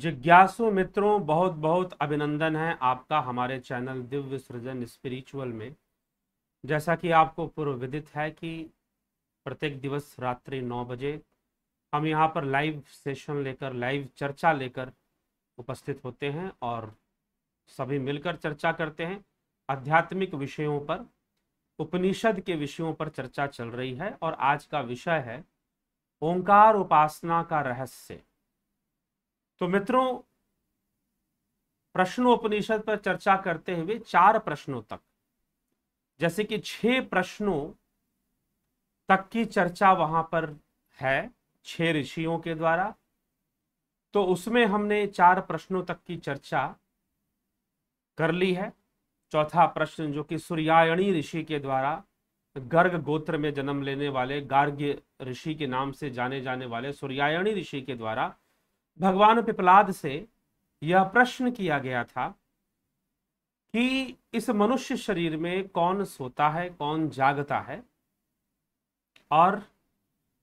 जिज्ञासु मित्रों बहुत बहुत अभिनंदन है आपका हमारे चैनल दिव्य सृजन स्पिरिचुअल में जैसा कि आपको पूर्व विदित है कि प्रत्येक दिवस रात्रि नौ बजे हम यहाँ पर लाइव सेशन लेकर लाइव चर्चा लेकर उपस्थित होते हैं और सभी मिलकर चर्चा करते हैं आध्यात्मिक विषयों पर उपनिषद के विषयों पर चर्चा चल रही है और आज का विषय है ओंकार उपासना का रहस्य तो मित्रों प्रश्नोपनिषद पर चर्चा करते हुए चार प्रश्नों तक जैसे कि छह प्रश्नों तक की चर्चा वहां पर है छह ऋषियों के द्वारा तो उसमें हमने चार प्रश्नों तक की चर्चा कर ली है चौथा प्रश्न जो कि सूर्यायणी ऋषि के द्वारा गर्ग गोत्र में जन्म लेने वाले गार्ग्य ऋषि के नाम से जाने जाने वाले सूर्यायणी ऋषि के द्वारा भगवान पिपलाद से यह प्रश्न किया गया था कि इस मनुष्य शरीर में कौन सोता है कौन जागता है और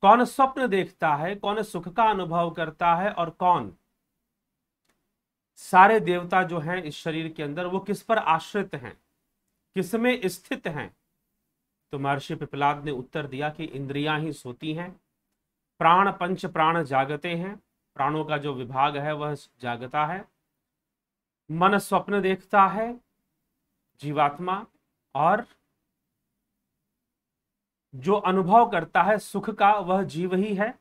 कौन स्वप्न देखता है कौन सुख का अनुभव करता है और कौन सारे देवता जो हैं इस शरीर के अंदर वो किस पर आश्रित हैं किसमें स्थित हैं तो महर्षि पिपलाद ने उत्तर दिया कि इंद्रियां ही सोती हैं प्राण पंच प्राण जागते हैं प्राणों का जो विभाग है वह जागता है मन स्वप्न देखता है जीवात्मा और जो अनुभव करता है सुख का वह जीव ही है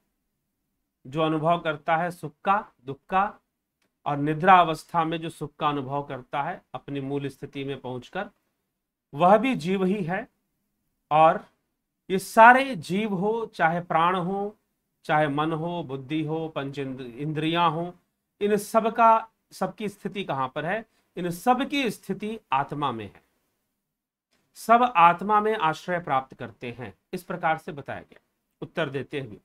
जो अनुभव करता है सुख का दुख का और निद्रा अवस्था में जो सुख का अनुभव करता है अपनी मूल स्थिति में पहुंचकर वह भी जीव ही है और ये सारे जीव हो चाहे प्राण हो चाहे मन हो बुद्धि हो पंच इंद्रिया हो इन सब का सबकी स्थिति कहाँ पर है इन सब की स्थिति आत्मा में है सब आत्मा में आश्रय प्राप्त करते हैं इस प्रकार से बताया गया उत्तर देते हुए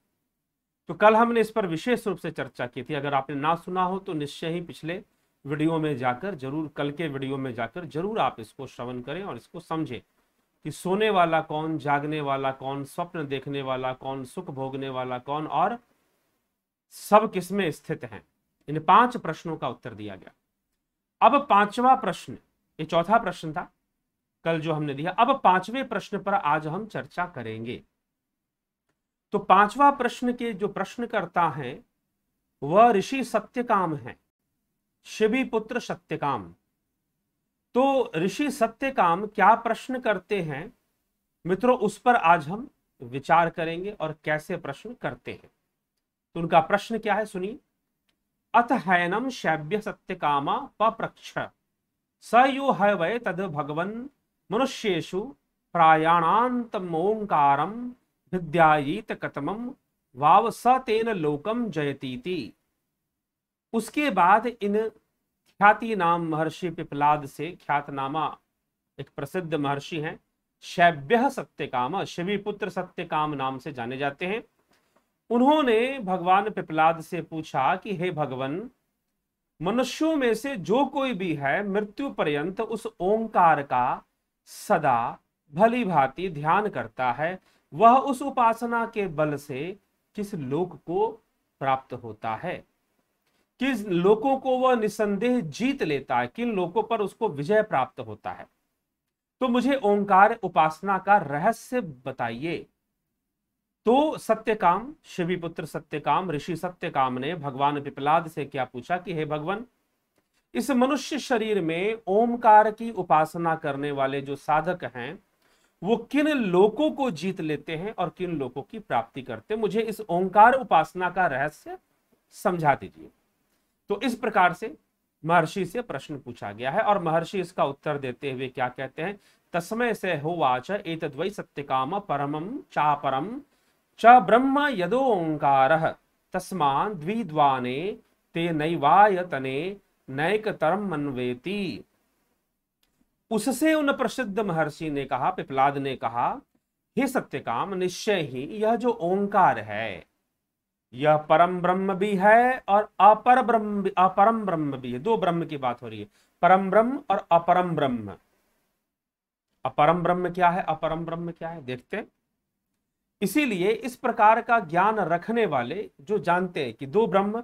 तो कल हमने इस पर विशेष रूप से चर्चा की थी अगर आपने ना सुना हो तो निश्चय ही पिछले वीडियो में जाकर जरूर कल के वीडियो में जाकर जरूर आप इसको श्रवण करें और इसको समझें कि सोने वाला कौन जागने वाला कौन स्वप्न देखने वाला कौन सुख भोगने वाला कौन और सब किसमें स्थित हैं इन पांच प्रश्नों का उत्तर दिया गया अब पांचवा प्रश्न ये चौथा प्रश्न था कल जो हमने दिया अब पांचवें प्रश्न पर आज हम चर्चा करेंगे तो पांचवा प्रश्न के जो प्रश्नकर्ता हैं वह ऋषि सत्यकाम हैं शिवी पुत्र सत्यकाम तो ऋषि सत्य काम क्या प्रश्न करते हैं मित्रों उस पर आज हम विचार करेंगे और कैसे प्रश्न करते हैं तो उनका प्रश्न क्या है सुनिए अथ हैनम शैव्य सत्य कामा पप्रक्ष स यो है वै तद भगवन मनुष्येशु प्रायाणातमोंकारम विद्यायीत कतम वाव स तेन लोकम जयतीति उसके बाद इन ख्याति नाम महर्षि पिपलाद से ख्यातनामा एक प्रसिद्ध महर्षि हैं शैव्य सत्य काम शिवीपुत्र सत्य काम नाम से जाने जाते हैं उन्होंने भगवान पिपलाद से पूछा कि हे भगवान मनुष्यों में से जो कोई भी है मृत्यु पर्यंत उस ओंकार का सदा भली भांति ध्यान करता है वह उस उपासना के बल से किस लोक को प्राप्त होता है किस लोगों को वह निसंदेह जीत लेता है किन लोगों पर उसको विजय प्राप्त होता है तो मुझे ओंकार उपासना का रहस्य बताइए तो सत्यकाम शिवीपुत्र सत्यकाम ऋषि सत्यकाम ने भगवान पिपलाद से क्या पूछा कि हे भगवान इस मनुष्य शरीर में ओंकार की उपासना करने वाले जो साधक हैं वो किन लोकों को जीत लेते हैं और किन लोकों की प्राप्ति करते मुझे इस ओंकार उपासना का रहस्य समझा दीजिए तो इस प्रकार से महर्षि से प्रश्न पूछा गया है और महर्षि इसका उत्तर देते हुए क्या कहते हैं तस्मय से वाच एतद्वै सत्य काम परम चापरम च ब्रह्म यदो ओंकार तस्मान द्विद्वाने ते नैवायतने तरम मनवेती उससे उन प्रसिद्ध महर्षि ने कहा पिपलाद ने कहा हे सत्यकाम निश्चय ही यह जो ओंकार है यह परम ब्रह्म भी है और अपर ब्रह्म अपरम ब्रह्म भी है दो ब्रह्म की बात हो रही है परम ब्रह्म और अपरम ब्रह्म अपरम ब्रह्म क्या है अपरम ब्रह्म क्या है देखते हैं इसीलिए इस प्रकार का ज्ञान रखने वाले जो जानते हैं कि दो ब्रह्म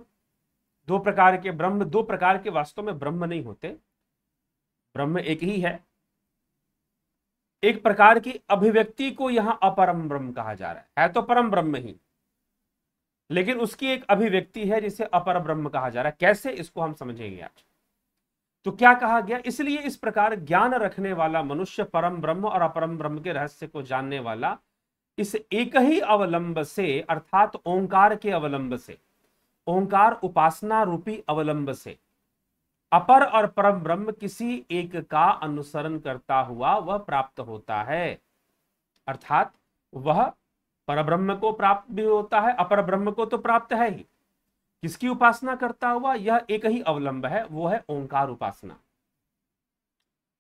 दो प्रकार के ब्रह्म दो प्रकार के वास्तव में ब्रह्म नहीं होते ब्रह्म एक ही है एक प्रकार की अभिव्यक्ति को यहां अपरम ब्रह्म कहा जा रहा है, है तो परम ब्रह्म ही लेकिन उसकी एक अभिव्यक्ति है जिसे अपर ब्रह्म कहा जा रहा है कैसे इसको हम समझेंगे आज तो क्या कहा गया इसलिए इस प्रकार ज्ञान रखने वाला मनुष्य परम ब्रह्म और अपरम ब्रह्म के रहस्य को जानने वाला इस एक ही अवलंब से अर्थात ओंकार के अवलंब से ओंकार उपासना रूपी अवलंब से अपर और परम ब्रह्म किसी एक का अनुसरण करता हुआ वह प्राप्त होता है अर्थात वह पर ब्रह्म को प्राप्त भी होता है अपर ब्रह्म को तो प्राप्त है ही किसकी उपासना करता हुआ यह एक ही अवलंब है वो है ओंकार उपासना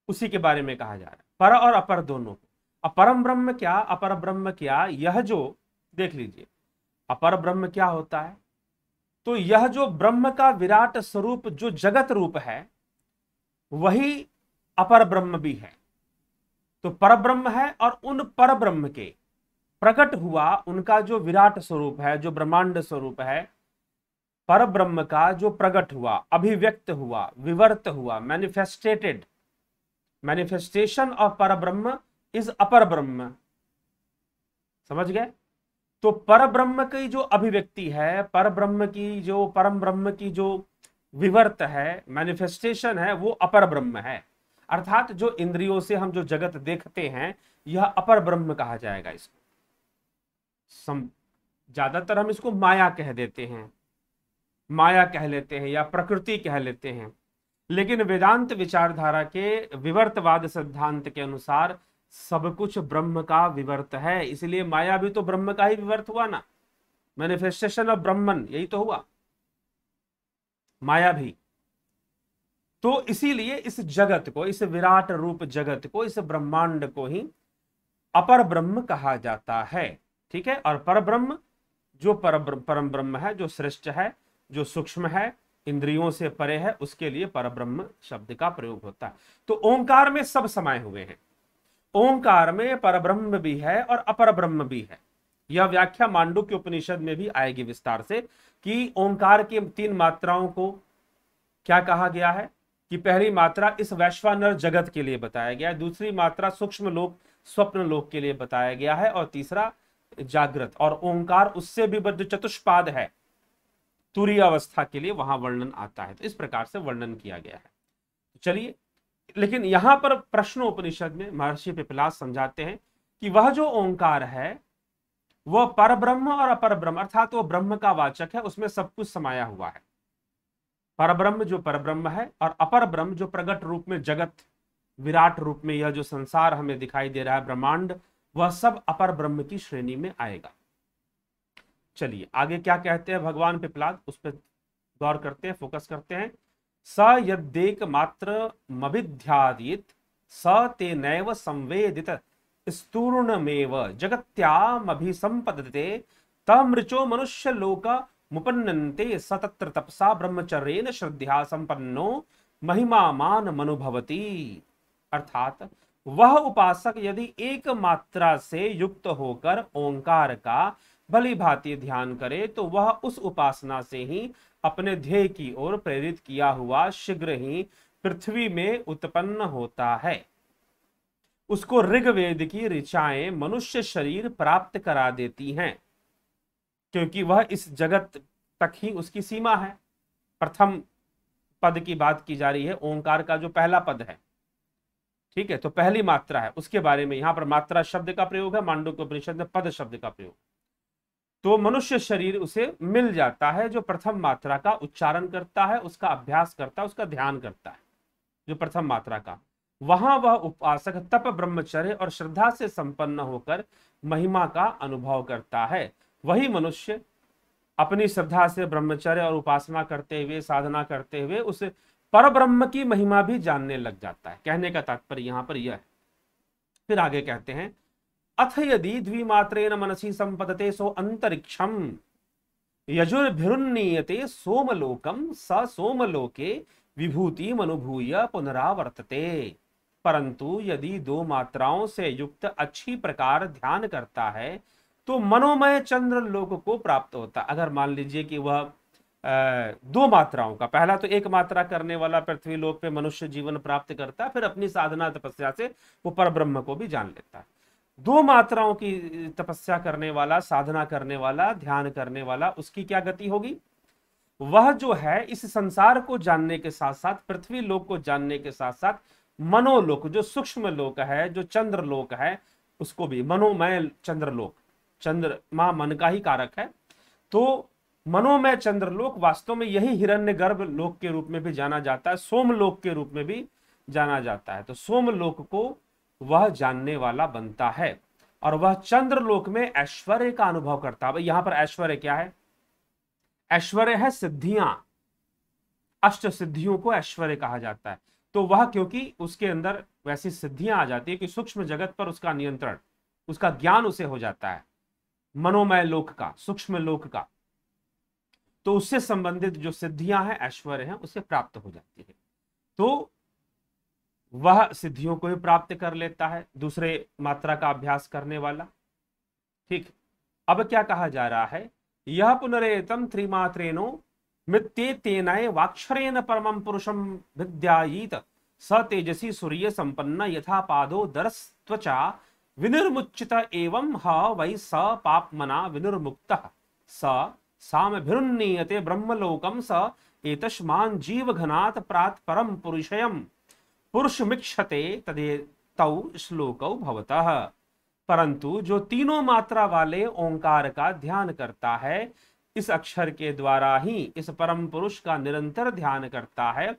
उसी के बारे में कहा जा रहा है पर और अपर दोनों को अपरम ब्रह्म क्या अपर ब्रह्म क्या यह जो देख लीजिए अपर ब्रह्म क्या होता है तो यह जो ब्रह्म का विराट स्वरूप जो जगत रूप है वही अपर ब्रह्म भी है तो पर ब्रह्म है और उन पर ब्रह्म के प्रकट हुआ उनका जो विराट स्वरूप है जो ब्रह्मांड स्वरूप है पर ब्रह्म का जो प्रकट हुआ अभिव्यक्त हुआ विवर्त हुआ मैनिफेस्टेटेड मैनिफेस्टेशन ऑफ पर ब्रह्म इज अपर ब्रह्म समझ गए तो पर ब्रह्म की जो अभिव्यक्ति है पर ब्रह्म की जो परम ब्रह्म की जो विवर्त है मैनिफेस्टेशन है वो अपर ब्रह्म है अर्थात जो इंद्रियों से हम जो जगत देखते हैं यह अपर ब्रह्म कहा जाएगा इसको सम ज़्यादातर हम इसको माया कह देते हैं माया कह लेते हैं या प्रकृति कह लेते हैं लेकिन वेदांत विचारधारा के विवर्तवाद सिद्धांत के अनुसार सब कुछ ब्रह्म का विवर्त है इसलिए माया भी तो ब्रह्म का ही विवर्त हुआ ना मैनिफेस्टेशन ऑफ ब्रह्मन यही तो हुआ माया भी तो इसीलिए इस जगत को इस विराट रूप जगत को इस ब्रह्मांड को ही अपर ब्रह्म कहा जाता है ठीक है और परब्रह्म जो पर परम ब्रह्म है जो श्रेष्ठ है जो सूक्ष्म है इंद्रियों से परे है उसके लिए परब्रह्म शब्द का प्रयोग होता है तो ओंकार में सब समाये हुए हैं ओंकार में परब्रह्म भी है और अपर ब्रह्म भी है यह व्याख्या मांडू के उपनिषद में भी आएगी विस्तार से कि ओंकार के तीन मात्राओं को क्या कहा गया है कि पहली मात्रा इस वैश्वानर जगत के लिए बताया गया है दूसरी मात्रा सूक्ष्म लोक स्वप्न लोक के लिए बताया गया है और तीसरा जागृत और ओंकार उससे भी जो चतुष्पाद है तुरी अवस्था के लिए वहां वर्णन आता है तो इस प्रकार से वर्णन किया गया है चलिए लेकिन यहां पर प्रश्न उपनिषद में महर्षि पिपलास समझाते हैं कि वह जो ओंकार है वह पर ब्रह्म और अपर ब्रह्म अर्थात वह ब्रह्म का वाचक है उसमें सब कुछ समाया हुआ है पर ब्रह्म जो पर ब्रह्म है और अपर ब्रह्म जो प्रगट रूप में जगत विराट रूप में यह जो संसार हमें दिखाई दे रहा है ब्रह्मांड वह सब अपर ब्रह्म की श्रेणी में आएगा चलिए आगे क्या कहते हैं भगवान पिपलाद उस पर गौर करते हैं फोकस करते हैं स यदेक मात्र मभिध्यादित स ते नैव संवेदित स्तूर्णमेव जगत्यामभिसंपदते तमृचो मनुष्य लोक मुपन्नते सतत्र तपसा ब्रह्मचर्य श्रद्धा संपन्नो महिमा मान मनुभवती अर्थात वह उपासक यदि एक मात्रा से युक्त होकर ओंकार का भली भांति ध्यान करे तो वह उस उपासना से ही अपने ध्येय की ओर प्रेरित किया हुआ शीघ्र ही पृथ्वी में उत्पन्न होता है उसको ऋग्वेद की ऋचाएं मनुष्य शरीर प्राप्त करा देती हैं क्योंकि वह इस जगत तक ही उसकी सीमा है प्रथम पद की बात की जा रही है ओंकार का जो पहला पद है ठीक है तो पहली मात्रा है उसके बारे में यहां पर मात्रा शब्द का प्रयोग है मांडो के उपनिषद में पद शब्द का प्रयोग तो मनुष्य शरीर उसे मिल जाता है जो प्रथम मात्रा का उच्चारण करता है उसका अभ्यास करता है उसका ध्यान करता है जो प्रथम मात्रा का वहां वह उपासक तप ब्रह्मचर्य और श्रद्धा से संपन्न होकर महिमा का अनुभव करता है वही मनुष्य अपनी श्रद्धा से ब्रह्मचर्य और उपासना करते हुए साधना करते हुए उस पर ब्रह्म की महिमा भी जानने लग जाता है कहने का तात्पर्य यहां पर यह है फिर आगे कहते हैं अथ यदि द्विमात्रेन मनसी संपदते सो अंतरिक्षम यजुर्भिन्नीयते सोमलोकम स सोमलोके विभूति मनुभूय पुनरावर्तते परंतु यदि दो मात्राओं से युक्त अच्छी प्रकार ध्यान करता है तो मनोमय चंद्र लोक को प्राप्त होता अगर मान लीजिए कि वह दो मात्राओं का पहला तो एक मात्रा करने वाला पृथ्वी लोक पे मनुष्य जीवन प्राप्त करता है फिर अपनी साधना तपस्या से वो पर ब्रह्म को भी जान लेता है दो मात्राओं की तपस्या करने वाला साधना करने वाला ध्यान करने वाला उसकी क्या गति होगी वह जो है इस संसार को जानने के साथ साथ पृथ्वी लोक को जानने के साथ साथ मनोलोक जो सूक्ष्म लोक है जो चंद्र लोक है उसको भी मनोमय चंद्रलोक चंद्र माँ मन का ही कारक है तो मनोमय चंद्रलोक वास्तव में यही हिरण्य गर्भ लोक के रूप में भी जाना जाता है सोमलोक के रूप में भी जाना जाता है तो सोमलोक को वह जानने वाला बनता है और वह चंद्रलोक में ऐश्वर्य का अनुभव करता है यहां पर ऐश्वर्य क्या है ऐश्वर्य है सिद्धियां अष्ट सिद्धियों को ऐश्वर्य कहा जाता है तो वह क्योंकि उसके अंदर वैसी सिद्धियां आ जाती है कि सूक्ष्म जगत पर उसका नियंत्रण उसका ज्ञान उसे हो जाता है मनोमय लोक का सूक्ष्म लोक का तो उससे संबंधित जो सिद्धियां हैं ऐश्वर्य हैं उसे प्राप्त हो जाती है तो वह सिद्धियों को भी प्राप्त कर लेता है दूसरे मात्रा का अभ्यास करने वाला ठीक अब क्या कहा जा रहा है यह पुनरेतम त्रिमात्रेनो मित्ते तेनाय वाक्षरेण परम पुरुषम विद्यायीत स तेजसी सूर्य संपन्न यथा पादो दरस त्वचा विनिर्मुचित एवं ह वै स मना विनिर्मुक्त स साम ब्रह्म ब्रह्मलोकम स जीव घनात् प्रात परम पुरुषयम् पुरुष मिक्षते तदे तौ श्लोकौ भवतः परंतु जो तीनों मात्रा वाले ओंकार का ध्यान करता है इस अक्षर के द्वारा ही इस परम पुरुष का निरंतर ध्यान करता है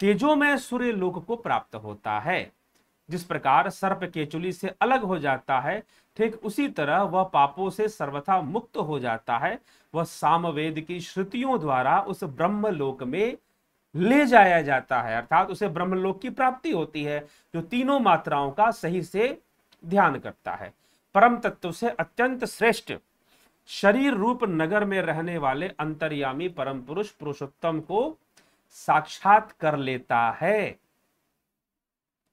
तेजोमय सूर्य लोक को प्राप्त होता है जिस प्रकार सर्प के चुली से अलग हो जाता है ठीक उसी तरह वह पापों से सर्वथा मुक्त हो जाता है वह सामवेद की श्रुतियों द्वारा उस ब्रह्मलोक में ले जाया जाता है अर्थात उसे ब्रह्मलोक की प्राप्ति होती है जो तीनों मात्राओं का सही से ध्यान करता है परम तत्व से अत्यंत श्रेष्ठ शरीर रूप नगर में रहने वाले अंतर्यामी परम पुरुष पुरुषोत्तम को साक्षात कर लेता है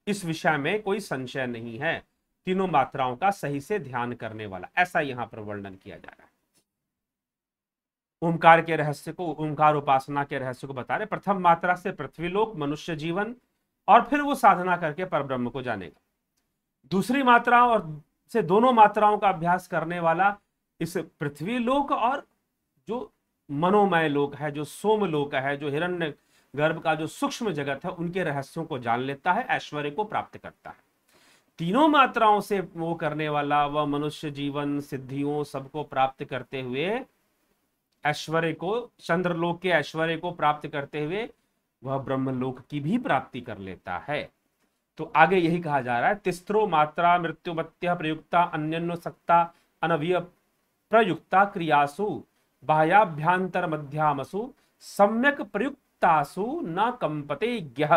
इस विषय में कोई संशय नहीं है तीनों मात्राओं का सही से ध्यान करने वाला ऐसा यहां पर वर्णन किया जा रहा है ओंकार के रहस्य को ओंकार उपासना के रहस्य को बता रहे प्रथम मात्रा से पृथ्वीलोक मनुष्य जीवन और फिर वो साधना करके परब्रह्म को जानेगा दूसरी मात्रा और से दोनों मात्राओं का अभ्यास करने वाला इस पृथ्वी लोक और जो मनोमय लोक है जो सोम लोक है जो हिरण्य गर्भ का जो सूक्ष्म जगत है उनके रहस्यों को जान लेता है ऐश्वर्य को प्राप्त करता है तीनों मात्राओं से वो करने वाला वह वा मनुष्य जीवन सिद्धियों सबको प्राप्त करते हुए ऐश्वर्य को चंद्रलोक के ऐश्वर्य को प्राप्त करते हुए वह ब्रह्मलोक की भी प्राप्ति कर लेता है तो आगे यही कहा जा रहा है तिस्त्रो मात्रा मृत्यु प्रयुक्ता अन्यन्य सत्ता अनवय प्रयुक्ता क्रियासु बाह्याभ्यांतर मध्यामसु सम्यक प्रयुक्तासु न कंपते यह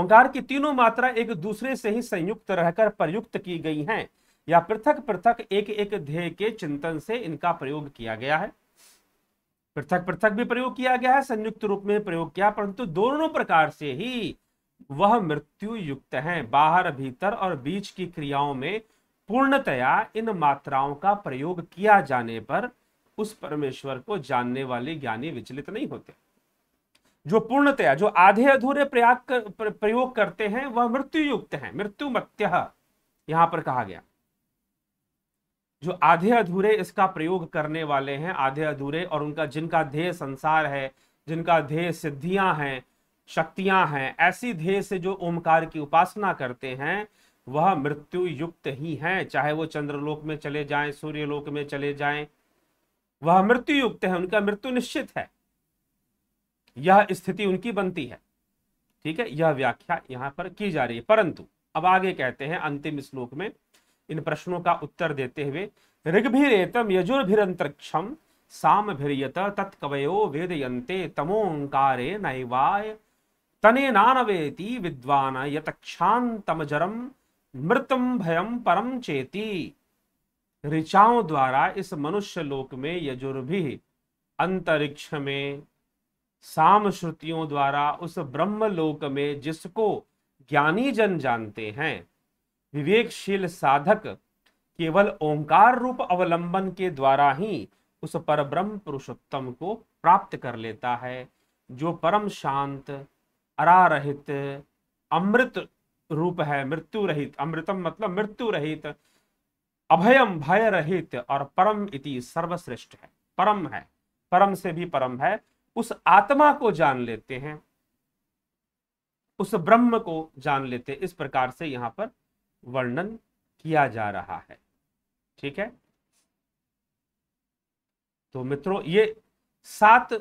ओंकार की तीनों मात्रा एक दूसरे से ही संयुक्त रहकर प्रयुक्त की गई हैं या पृथक पृथक एक एक ध्येय के चिंतन से इनका प्रयोग किया गया है पृथक पृथक भी प्रयोग किया गया है संयुक्त रूप में प्रयोग किया परंतु दोनों प्रकार से ही वह मृत्यु युक्त है बाहर भीतर और बीच की क्रियाओं में पूर्णतया इन मात्राओं का प्रयोग किया जाने पर उस परमेश्वर को जानने वाले ज्ञानी विचलित नहीं होते जो पूर्णतया जो आधे अधूरे प्रयाग कर, प्रयोग करते हैं वह मृत्यु युक्त है मृत्यु मत्य यहां पर कहा गया जो आधे अधूरे इसका प्रयोग करने वाले हैं आधे अधूरे और उनका जिनका ध्येय संसार है जिनका ध्येय सिद्धियां हैं शक्तियां हैं ऐसी ध्येय से जो ओमकार की उपासना करते हैं वह मृत्यु युक्त ही हैं चाहे वो चंद्रलोक में चले जाएं सूर्यलोक में चले जाएं वह मृत्यु युक्त है उनका मृत्यु निश्चित है यह स्थिति उनकी बनती है ठीक है यह व्याख्या यहां पर की जा रही है परंतु अब आगे कहते हैं अंतिम श्लोक में इन प्रश्नों का उत्तर देते हुए ऋग्भिरेतम यजुर्भिरंतरिक्षम साम भिर्यत तत्कवयो वेदयन्ते तमोंकारे नैवाय तने नानवेति विद्वान यतक्षांतमजरम मृतम भयम परम चेति ऋचाओं द्वारा इस मनुष्य लोक में यजुर्भि अंतरिक्ष में साम श्रुतियों द्वारा उस ब्रह्म लोक में जिसको ज्ञानी जन जानते हैं विवेकशील साधक केवल ओंकार रूप अवलंबन के द्वारा ही उस पर ब्रह्म पुरुषोत्तम को प्राप्त कर लेता है जो परम शांत अरारहित अमृत रूप है मृत्यु रहित अमृतम मतलब मृत्यु रहित अभयम भय रहित और परम इति सर्वश्रेष्ठ है परम है परम से भी परम है उस आत्मा को जान लेते हैं उस ब्रह्म को जान लेते इस प्रकार से यहाँ पर वर्णन किया जा रहा है ठीक है तो मित्रों ये सात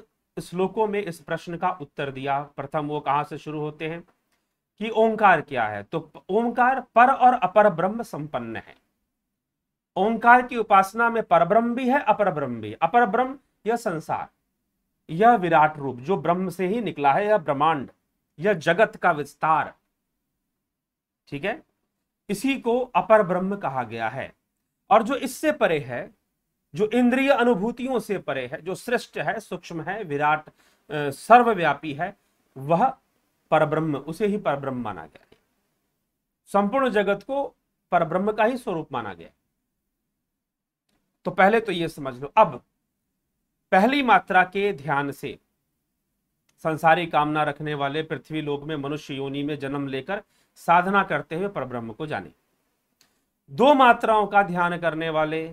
श्लोकों में इस प्रश्न का उत्तर दिया प्रथम वो कहां से शुरू होते हैं कि ओंकार क्या है तो ओंकार पर और अपर ब्रह्म संपन्न है ओंकार की उपासना में पर ब्रह्म भी है अपर ब्रह्म भी अपर ब्रह्म यह संसार यह विराट रूप जो ब्रह्म से ही निकला है यह ब्रह्मांड यह जगत का विस्तार ठीक है इसी को अपर ब्रह्म कहा गया है और जो इससे परे है जो इंद्रिय अनुभूतियों से परे है जो श्रेष्ठ है सूक्ष्म है विराट सर्वव्यापी है वह परब्रह्म उसे ही परब्रह्म माना गया है संपूर्ण जगत को परब्रह्म का ही स्वरूप माना गया तो पहले तो यह समझ लो अब पहली मात्रा के ध्यान से संसारी कामना रखने वाले पृथ्वी लोक में मनुष्य योनि में जन्म लेकर साधना करते हुए परब्रह्म को जाने दो मात्राओं का ध्यान करने वाले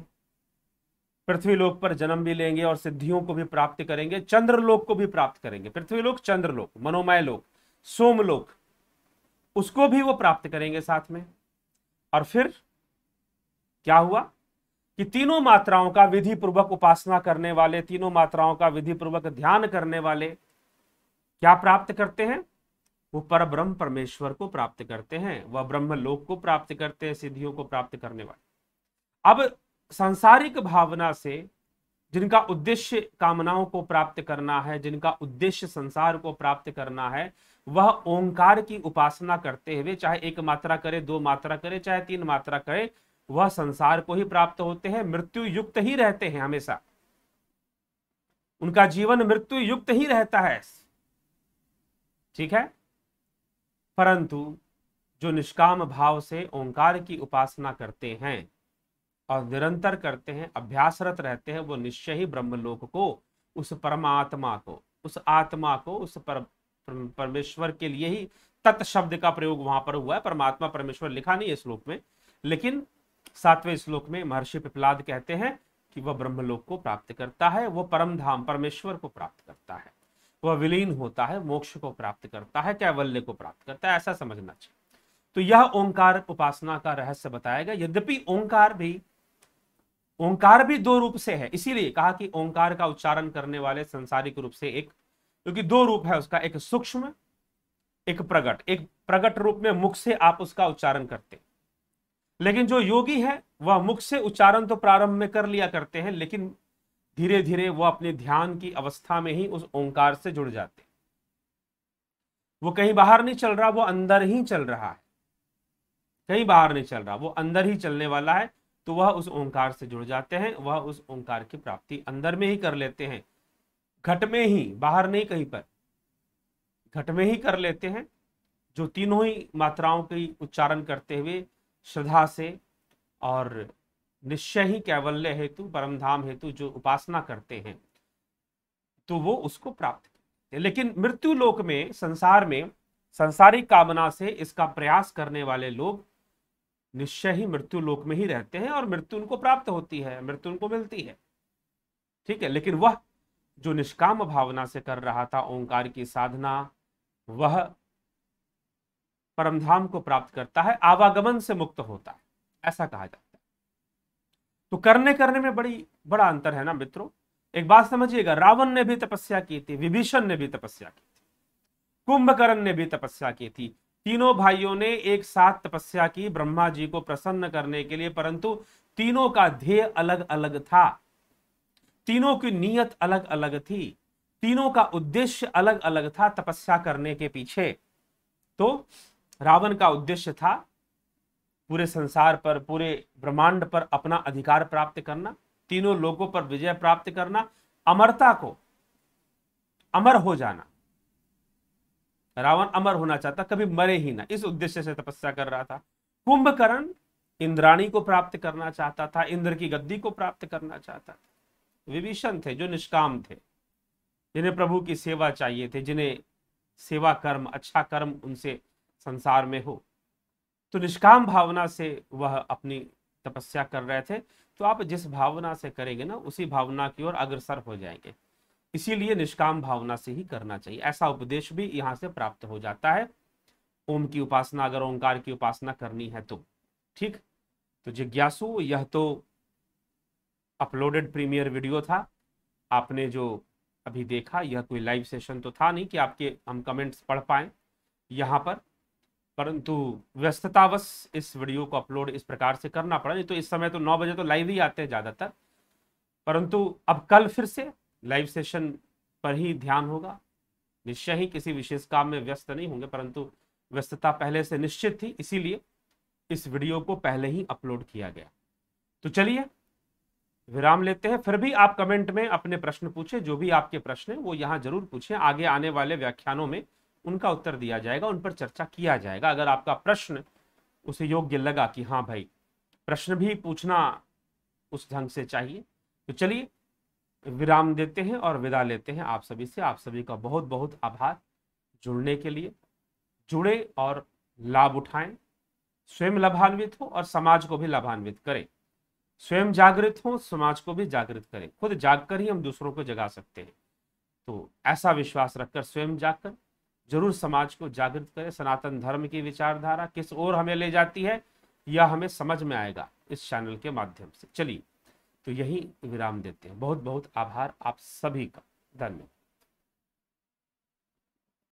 पृथ्वीलोक पर जन्म भी लेंगे और सिद्धियों को भी प्राप्त करेंगे चंद्रलोक को भी प्राप्त करेंगे पृथ्वीलोक चंद्रलोक मनोमय लोक सोमलोक उसको भी वो प्राप्त करेंगे साथ में और फिर क्या हुआ कि तीनों मात्राओं का विधि पूर्वक उपासना करने वाले तीनों मात्राओं का विधि पूर्वक ध्यान करने वाले क्या प्राप्त करते हैं वो पर ब्रह्म परमेश्वर को प्राप्त करते हैं वह ब्रह्म लोक को प्राप्त करते हैं सिद्धियों को प्राप्त करने वाले अब सांसारिक भावना से जिनका उद्देश्य कामनाओं को प्राप्त करना है जिनका उद्देश्य संसार को प्राप्त करना है वह ओंकार की उपासना करते हुए चाहे एक मात्रा करे दो मात्रा करे चाहे तीन मात्रा करे वह संसार को ही प्राप्त होते हैं मृत्यु युक्त ही रहते हैं हमेशा उनका जीवन मृत्यु युक्त ही रहता है ठीक है परंतु जो निष्काम भाव से ओंकार की उपासना करते हैं और निरंतर करते हैं अभ्यासरत रहते हैं वो निश्चय ही ब्रह्मलोक को उस परमात्मा को उस आत्मा को उस पर, परमेश्वर के लिए ही तत् शब्द का प्रयोग वहां पर हुआ है परमात्मा परमेश्वर लिखा नहीं है श्लोक में लेकिन सातवें श्लोक में महर्षि पिपलाद कहते हैं कि वह ब्रह्मलोक को प्राप्त करता है वह परम धाम परमेश्वर को प्राप्त करता है वह विलीन होता है मोक्ष को प्राप्त करता है कैवल्य को प्राप्त करता है ऐसा समझना चाहिए तो यह ओंकार उपासना का रहस्य बताया गया यद्यपि ओंकार भी ओंकार भी दो रूप से है इसीलिए कहा कि ओंकार का उच्चारण करने वाले संसारिक रूप से एक क्योंकि दो रूप है उसका एक सूक्ष्म एक प्रगट एक प्रगट रूप में मुख से आप उसका उच्चारण करते लेकिन जो योगी है वह मुख से उच्चारण तो प्रारंभ में कर लिया करते हैं लेकिन धीरे धीरे वो अपने ध्यान की अवस्था में ही उस ओंकार से जुड़ जाते वो कहीं बाहर नहीं चल रहा वो अंदर ही चल रहा है कहीं बाहर नहीं चल रहा वो अंदर ही चलने वाला है तो वह उस ओंकार से जुड़ जाते हैं वह उस ओंकार की प्राप्ति अंदर में ही कर लेते हैं घट में ही बाहर नहीं कहीं पर घट में ही कर लेते हैं जो तीनों ही मात्राओं की उच्चारण करते हुए श्रद्धा से और निश्चय ही कैवल्य हेतु परमधाम हेतु जो उपासना करते हैं तो वो उसको प्राप्त करते लेकिन मृत्यु लोक में संसार में संसारिक कामना से इसका प्रयास करने वाले लोग निश्चय ही मृत्यु लोक में ही रहते हैं और मृत्यु उनको प्राप्त होती है मृत्यु उनको मिलती है ठीक है लेकिन वह जो निष्काम भावना से कर रहा था ओंकार की साधना वह परमधाम को प्राप्त करता है आवागमन से मुक्त होता है ऐसा कहा जाता है तो करने करने में बड़ी बड़ा अंतर है ना मित्रों एक बात समझिएगा रावण ने भी तपस्या की थी विभीषण ने भी तपस्या की थी कुंभकर्ण ने भी तपस्या की थी तीनों भाइयों ने एक साथ तपस्या की ब्रह्मा जी को प्रसन्न करने के लिए परंतु तीनों का ध्येय अलग अलग था तीनों की नीयत अलग अलग थी तीनों का उद्देश्य अलग अलग था तपस्या करने के पीछे तो रावण का उद्देश्य था पूरे संसार पर पूरे ब्रह्मांड पर अपना अधिकार प्राप्त करना तीनों लोगों पर विजय प्राप्त करना अमरता को अमर हो जाना रावण अमर होना चाहता कभी मरे ही ना इस उद्देश्य से तपस्या कर रहा था कुंभकर्ण इंद्राणी को प्राप्त करना चाहता था इंद्र की गद्दी को प्राप्त करना चाहता था विभीषण थे जो निष्काम थे जिन्हें प्रभु की सेवा चाहिए थे जिन्हें सेवा कर्म अच्छा कर्म उनसे संसार में हो तो निष्काम भावना से वह अपनी तपस्या कर रहे थे तो आप जिस भावना से करेंगे ना उसी भावना की ओर अग्रसर हो जाएंगे इसीलिए निष्काम भावना से ही करना चाहिए ऐसा उपदेश भी यहाँ से प्राप्त हो जाता है ओम की उपासना अगर ओंकार की उपासना करनी है तो ठीक तो जिज्ञासु यह तो अपलोडेड प्रीमियर वीडियो था आपने जो अभी देखा यह कोई लाइव सेशन तो था नहीं कि आपके हम कमेंट्स पढ़ पाए यहाँ पर परंतु व्यस्ततावश इस वीडियो को अपलोड इस प्रकार से करना पड़ा नहीं तो इस समय तो नौ बजे तो लाइव ही आते हैं ज़्यादातर परंतु अब कल फिर से लाइव सेशन पर ही ध्यान होगा निश्चय ही किसी विशेष काम में व्यस्त नहीं होंगे परंतु व्यस्तता पहले से निश्चित थी इसीलिए इस वीडियो को पहले ही अपलोड किया गया तो चलिए विराम लेते हैं फिर भी आप कमेंट में अपने प्रश्न पूछें जो भी आपके प्रश्न हैं वो यहाँ जरूर पूछें आगे आने वाले व्याख्यानों में उनका उत्तर दिया जाएगा उन पर चर्चा किया जाएगा अगर आपका प्रश्न उसे योग्य लगा कि हाँ भाई प्रश्न भी पूछना उस ढंग से चाहिए तो चलिए विराम देते हैं और विदा लेते हैं आप सभी से आप सभी का बहुत बहुत आभार जुड़ने के लिए जुड़े और लाभ उठाएं स्वयं लाभान्वित हो और समाज को भी लाभान्वित करें स्वयं जागृत हो समाज को भी जागृत करें खुद जागकर ही हम दूसरों को जगा सकते हैं तो ऐसा विश्वास रखकर स्वयं जागकर जरूर समाज को जागृत करें सनातन धर्म की विचारधारा किस ओर हमें ले जाती है यह हमें समझ में आएगा इस चैनल के माध्यम से चलिए तो यही विराम देते हैं बहुत बहुत आभार आप सभी का धन्यवाद